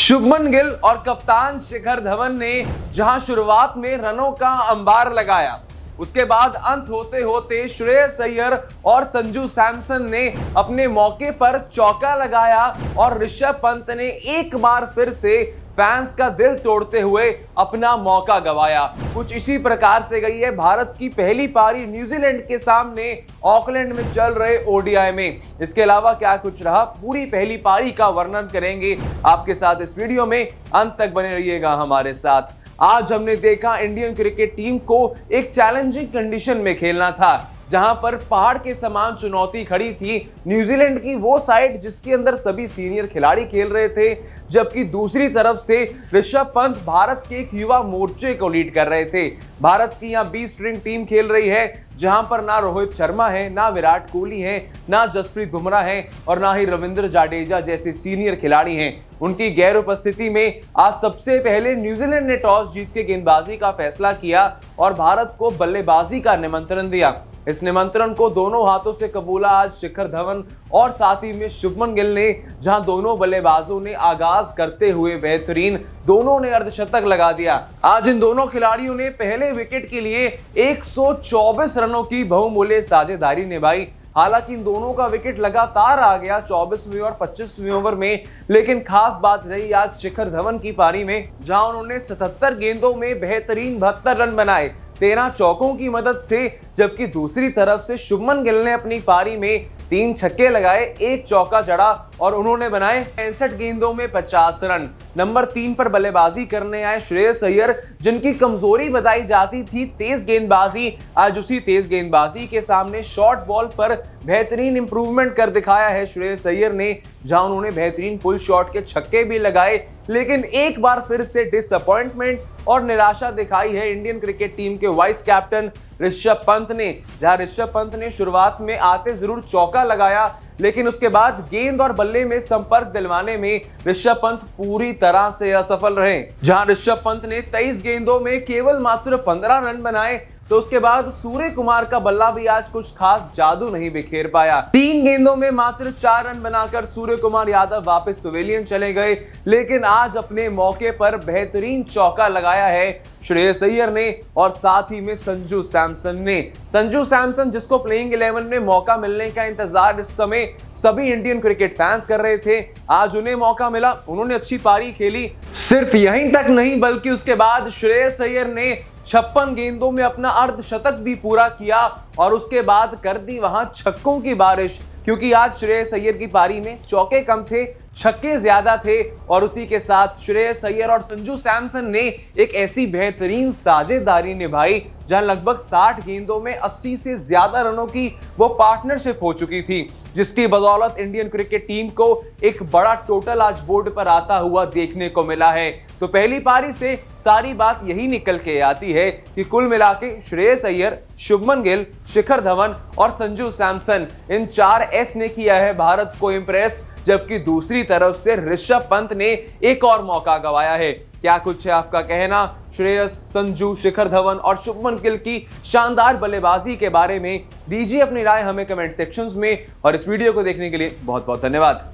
शुभमन गिल और कप्तान शिखर धवन ने जहां शुरुआत में रनों का अंबार लगाया उसके बाद अंत होते होते श्रेयस अय्यर और संजू सैमसन ने अपने मौके पर चौका लगाया और ऋषभ पंत ने एक बार फिर से फैंस का दिल तोड़ते हुए अपना मौका गवाया कुछ इसी प्रकार से गई है भारत की पहली पारी न्यूजीलैंड के सामने ऑकलैंड में चल रहे ओडीआई में इसके अलावा क्या कुछ रहा पूरी पहली पारी का वर्णन करेंगे आपके साथ इस वीडियो में अंत तक बने रहिएगा हमारे साथ आज हमने देखा इंडियन क्रिकेट टीम को एक चैलेंजिंग कंडीशन में खेलना था जहां पर पहाड़ के समान चुनौती खड़ी थी न्यूजीलैंड की वो साइड जिसके अंदर सभी सीनियर खिलाड़ी खेल रहे थे जबकि दूसरी तरफ से ऋषभ पंत भारत के एक युवा मोर्चे को लीड कर रहे थे भारत की यहाँ बी स्ट्रिंग टीम खेल रही है जहां पर ना रोहित शर्मा है ना विराट कोहली है ना जसप्रीत बुमराह है और ना ही रविंद्र जाडेजा जैसे सीनियर खिलाड़ी हैं उनकी गैर उपस्थिति में आज सबसे पहले न्यूजीलैंड ने टॉस जीत के गेंदबाजी का फैसला किया और भारत को बल्लेबाजी का निमंत्रण दिया इस निमंत्रण को दोनों हाथों से कबूला आज शिखर धवन और साथ ही में शुभमन गिल ने जहां दोनों बल्लेबाजों ने आगाज करते हुए बेहतरीन दोनों ने अर्धशतक लगा दिया आज इन दोनों खिलाड़ियों ने पहले विकेट के लिए 124 रनों की बहुमूल्य साझेदारी निभाई हालांकि इन दोनों का विकेट लगातार आ गया 24वीं और 25वीं ओवर में लेकिन खास बात रही आज शिखर धवन की पारी में जहां उन्होंने 77 गेंदों में बेहतरीन बहत्तर रन बनाए तेरह चौकों की मदद से जबकि दूसरी तरफ से शुभमन गिल ने अपनी पारी में तीन छक्के लगाए एक चौका जड़ा और उन्होंने बनाए पैंसठ गेंदों में 50 रन नंबर तीन पर बल्लेबाजी करने आए श्रेयस अय्यर जिनकी कमजोरी बताई जाती थी तेज गेंदबाजी आज उसी तेज गेंदबाजी के सामने शॉर्ट बॉल पर बेहतरीन इंप्रूवमेंट कर दिखाया है श्रेयस अय्यर ने जहां उन्होंने बेहतरीन पुल शॉट के छक्के भी लगाए लेकिन एक बार फिर से डिसअपॉइंटमेंट और निराशा दिखाई है इंडियन क्रिकेट टीम के वाइस कैप्टन ऋषभ पंत ने जहां ऋषभ पंत ने शुरुआत में आते जरूर चौका लगाया लेकिन उसके बाद गेंद और बल्ले में संपर्क दिलवाने में ऋषभ पंत पूरी तरह से असफल रहे जहां ऋषभ पंत ने 23 गेंदों में केवल मात्र 15 रन बनाए तो उसके बाद सूर्य कुमार का बल्ला भी आज कुछ खास जादू नहीं बिखेर पाया तीन गेंदों में मात्र चार रन बनाकर सूर्य कुमार यादव वापस पवेलियन चले गए लेकिन आज अपने मौके पर बेहतरीन चौका लगाया है श्रेयस अय्यर ने और साथ ही में संजू सैमसन ने संजू सैमसन जिसको प्लेइंग इलेवन में मौका मिलने का इंतजार इस समय सभी इंडियन क्रिकेट फैंस कर रहे थे आज उन्हें मौका मिला उन्होंने अच्छी पारी खेली सिर्फ यहीं तक नहीं बल्कि उसके बाद श्रेयस अय्यर ने छप्पन गेंदों में अपना अर्धशतक भी पूरा किया और उसके बाद कर दी वहां छक्कों की बारिश क्योंकि आज श्रेय सैयद की पारी में चौके कम थे छक्के ज्यादा थे और उसी के साथ श्रेयस अय्यर और संजू सैमसन ने एक ऐसी बेहतरीन साझेदारी निभाई जहां लगभग 60 गेंदों में 80 से ज्यादा रनों की वो पार्टनरशिप हो चुकी थी जिसकी बदौलत इंडियन क्रिकेट टीम को एक बड़ा टोटल आज बोर्ड पर आता हुआ देखने को मिला है तो पहली पारी से सारी बात यही निकल के आती है कि कुल मिला के श्रेयस अय्यर शुभमन गिल शिखर धवन और संजू सैमसन इन चार एस ने किया है भारत को इम्प्रेस जबकि दूसरी तरफ से ऋषभ पंत ने एक और मौका गवाया है क्या कुछ है आपका कहना श्रेयस संजू शिखर धवन और शुभमन गिल की शानदार बल्लेबाजी के बारे में दीजिए अपनी राय हमें कमेंट सेक्शंस में और इस वीडियो को देखने के लिए बहुत बहुत धन्यवाद